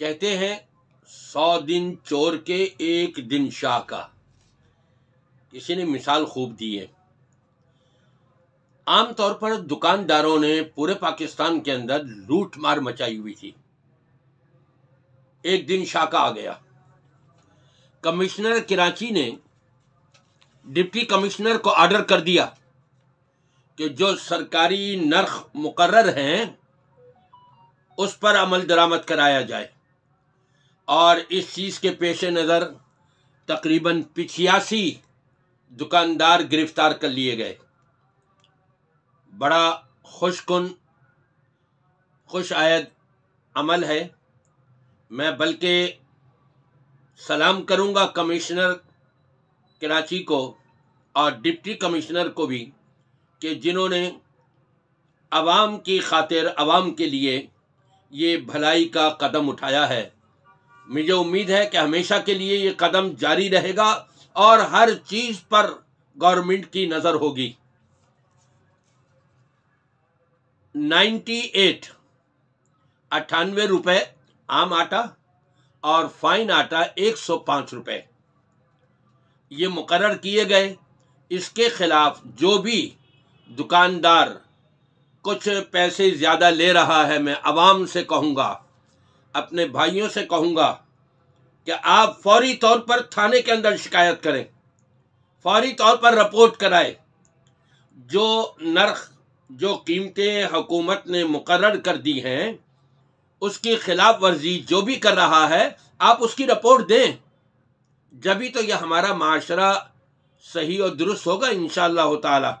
कहते हैं सौ दिन चोर के एक दिन शाह का किसी ने मिसाल खूब दी है आमतौर पर दुकानदारों ने पूरे पाकिस्तान के अंदर लूट मार मचाई हुई थी एक दिन शाह का आ गया कमिश्नर कराची ने डिप्टी कमिश्नर को ऑर्डर कर दिया कि जो सरकारी नर्ख मुकर्र हैं उस पर अमल दरामद कराया जाए और इस चीज़ के पेश नज़र तकरीबन पिछयासी दुकानदार गिरफ्तार कर लिए गए बड़ा ख़ुशकुन खुश आयद अमल है मैं बल्कि सलाम करूंगा कमिश्नर कराची को और डिप्टी कमिश्नर को भी कि जिन्होंने आवाम की खातिर आवाम के लिए ये भलाई का कदम उठाया है मुझे उम्मीद है कि हमेशा के लिए ये कदम जारी रहेगा और हर चीज पर गवर्नमेंट की नजर होगी 98 अट्ठानवे रुपए आम आटा और फाइन आटा 105 रुपए ये मुकर किए गए इसके खिलाफ जो भी दुकानदार कुछ पैसे ज़्यादा ले रहा है मैं आवाम से कहूंगा अपने भाइयों से कहूंगा कि आप फौरी तौर पर थाने के अंदर शिकायत करें फौरी तौर पर रिपोर्ट कराएं जो नर्ख जो कीमतें हुकूमत ने मुकर कर दी हैं उसकी खिलाफ वर्जी जो भी कर रहा है आप उसकी रिपोर्ट दें जभी तो यह हमारा माशरा सही और दुरुस्त होगा इन ताला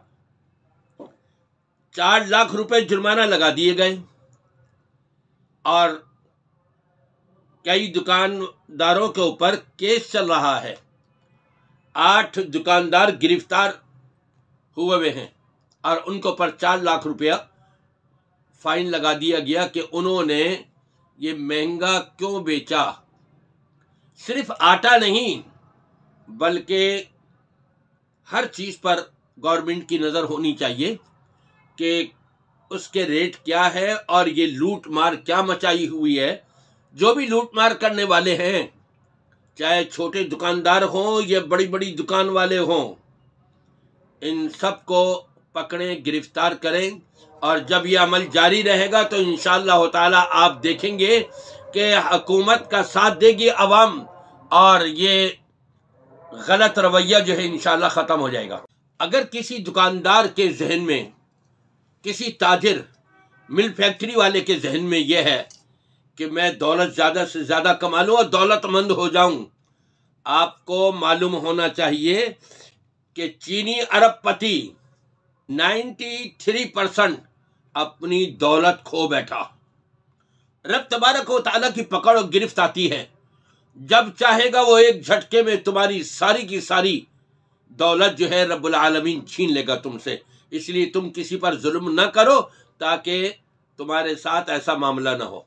चार लाख रुपए जुर्माना लगा दिए गए और कई दुकानदारों के ऊपर केस चल रहा है आठ दुकानदार गिरफ्तार हुए हुए हैं और उनके ऊपर चार लाख रुपया फाइन लगा दिया गया कि उन्होंने ये महंगा क्यों बेचा सिर्फ आटा नहीं बल्कि हर चीज़ पर गवर्नमेंट की नज़र होनी चाहिए कि उसके रेट क्या है और ये लूट मार क्या मचाई हुई है जो भी लूटमार करने वाले हैं चाहे छोटे दुकानदार हों या बड़ी बड़ी दुकान वाले हों इन सबको पकड़ें गिरफ्तार करें और जब यह अमल जारी रहेगा तो इन शाह आप देखेंगे कि हकूमत का साथ देगी अवाम और ये गलत रवैया जो है इन ख़त्म हो जाएगा अगर किसी दुकानदार के जहन में किसी ताजिर मिल फैक्ट्री वाले के जहन में यह है कि मैं दौलत ज़्यादा से ज़्यादा कमा लूँ और दौलतमंद हो जाऊं आपको मालूम होना चाहिए कि चीनी अरबपति 93 परसेंट अपनी दौलत खो बैठा रब तबारक वाली की पकड़ और गिरफ्त आती है जब चाहेगा वो एक झटके में तुम्हारी सारी की सारी दौलत जो है रब्बुल आलमीन छीन लेगा तुमसे इसलिए तुम किसी पर जुल्म ना करो ताकि तुम्हारे साथ ऐसा मामला ना हो